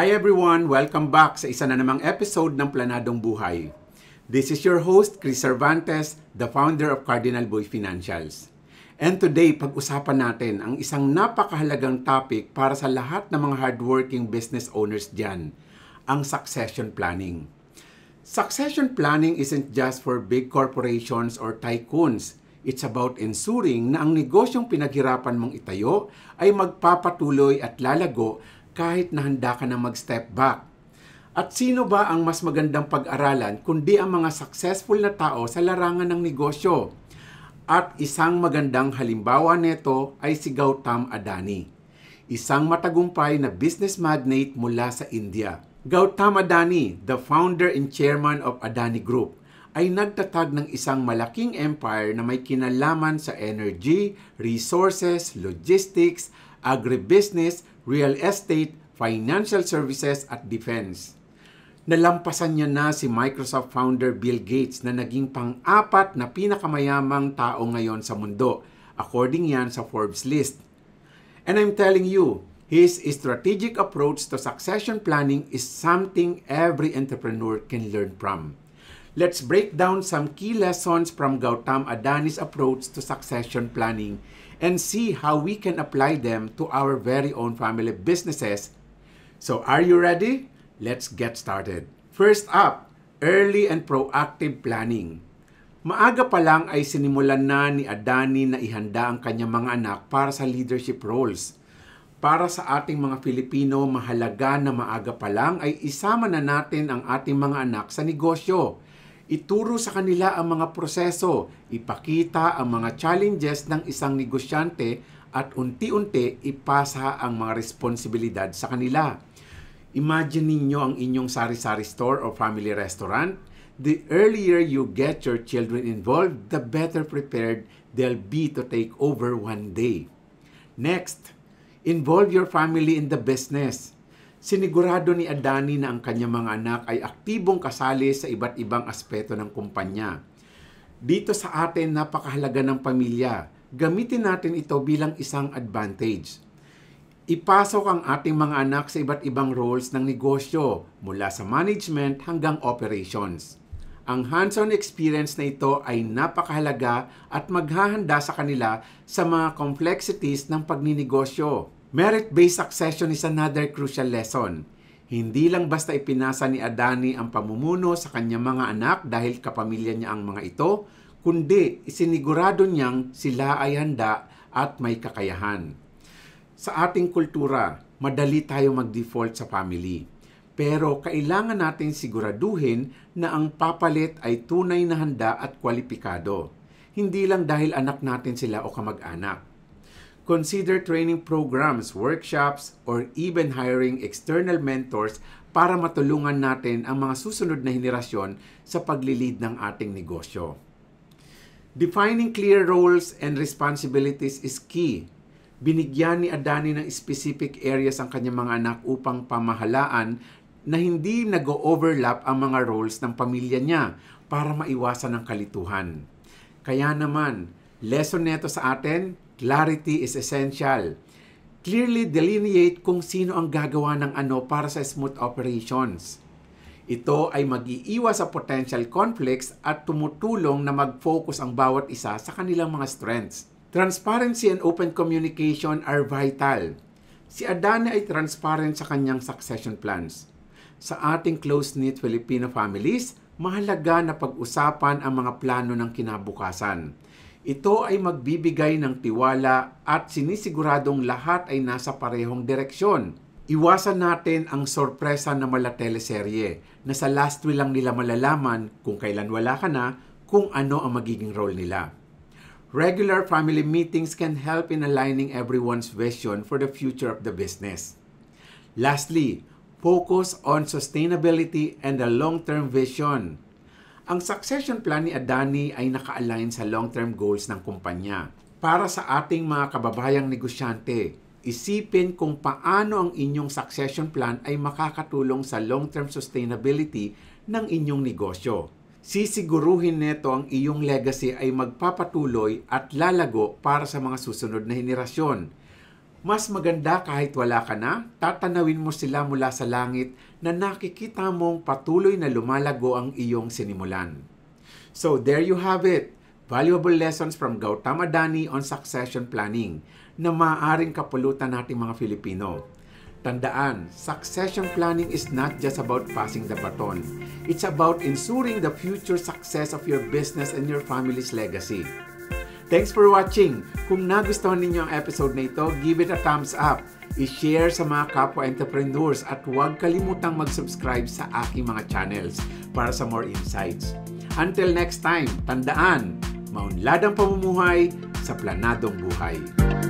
Hi everyone! Welcome back sa isa na namang episode ng Planadong Buhay. This is your host, Chris Cervantes, the founder of Cardinal Boy Financials. And today, pag-usapan natin ang isang napakahalagang topic para sa lahat ng mga hardworking business owners dyan, ang succession planning. Succession planning isn't just for big corporations or tycoons. It's about ensuring na ang negosyong pinaghirapan mong itayo ay magpapatuloy at lalago kahit na handa ka na mag-step back. At sino ba ang mas magandang pag-aralan kundi ang mga successful na tao sa larangan ng negosyo? At isang magandang halimbawa nito ay si Gautam Adani, isang matagumpay na business magnate mula sa India. Gautam Adani, the founder and chairman of Adani Group, ay nagtatag ng isang malaking empire na may kinalaman sa energy, resources, logistics, agribusiness real estate, financial services at defense. Nalampasan niya na si Microsoft founder Bill Gates na naging pang-apat na pinakamayamang tao ngayon sa mundo, according yan sa Forbes list. And I'm telling you, his strategic approach to succession planning is something every entrepreneur can learn from let's break down some key lessons from Gautam Adani's approach to succession planning and see how we can apply them to our very own family businesses. So, are you ready? Let's get started. First up, early and proactive planning. Maaga pa lang ay sinimulan na ni Adani na ihanda ang kanyang mga anak para sa leadership roles. Para sa ating mga Filipino, mahalaga na maaga pa lang ay isama na natin ang ating mga anak sa negosyo Ituro sa kanila ang mga proseso, ipakita ang mga challenges ng isang negosyante at unti-unti ipasa ang mga responsibilidad sa kanila. Imagine ninyo ang inyong sari-sari store or family restaurant. The earlier you get your children involved, the better prepared they'll be to take over one day. Next, involve your family in the business Sinigurado ni Adani na ang kanyang mga anak ay aktibong kasali sa iba't ibang aspeto ng kumpanya. Dito sa atin napakahalaga ng pamilya. Gamitin natin ito bilang isang advantage. Ipasok ang ating mga anak sa iba't ibang roles ng negosyo mula sa management hanggang operations. Ang hands-on experience na ito ay napakahalaga at maghahanda sa kanila sa mga complexities ng pagninegosyo. Merit-based succession is another crucial lesson. Hindi lang basta ipinasa ni Adani ang pamumuno sa kanyang mga anak dahil kapamilya niya ang mga ito, kundi isinigurado niyang sila ay handa at may kakayahan. Sa ating kultura, madali tayo mag-default sa family. Pero kailangan natin siguraduhin na ang papalit ay tunay na handa at kwalipikado. Hindi lang dahil anak natin sila o kamag-anak Consider training programs, workshops, or even hiring external mentors para matulungan natin ang mga susunod na henerasyon sa paglilid ng ating negosyo. Defining clear roles and responsibilities is key. Binigyan ni Adani ng specific areas ang kanyang mga anak upang pamahalaan na hindi nag-overlap ang mga roles ng pamilya niya para maiwasan ang kalituhan. Kaya naman, lesson nito sa atin, Clarity is essential. Clearly delineate kung sino ang gagawa ng ano para sa smooth operations. Ito ay mag-iiwas sa potential conflicts at tumutulong na mag-focus ang bawat isa sa kanilang mga strengths. Transparency and open communication are vital. Si Adana ay transparent sa kanyang succession plans. Sa ating close-knit Filipino families, mahalaga na pag-usapan ang mga plano ng kinabukasan. Ito ay magbibigay ng tiwala at sinisiguradong lahat ay nasa parehong direksyon. Iwasan natin ang sorpresa na mala teleserye na sa last will lang nila malalaman kung kailan wala ka na kung ano ang magiging role nila. Regular family meetings can help in aligning everyone's vision for the future of the business. Lastly, focus on sustainability and a long-term vision. Ang succession plan ni Adani ay naka-align sa long-term goals ng kumpanya. Para sa ating mga kababayang negosyante, isipin kung paano ang inyong succession plan ay makakatulong sa long-term sustainability ng inyong negosyo. Sisiguruhin nito ang iyong legacy ay magpapatuloy at lalago para sa mga susunod na henerasyon. Mas maganda kahit wala ka na, tatanawin mo sila mula sa langit na nakikita mong patuloy na lumalago ang iyong sinimulan. So there you have it, valuable lessons from Gautama Dani on succession planning na maaaring kapulutan nating mga Filipino. Tandaan, succession planning is not just about passing the baton. It's about ensuring the future success of your business and your family's legacy. Thanks for watching! Kung nagustuhan ninyo ang episode na ito, give it a thumbs up, i-share sa mga kapwa entrepreneurs at huwag kalimutang mag-subscribe sa aking mga channels para sa more insights. Until next time, tandaan, maunladang pamumuhay sa planadong buhay.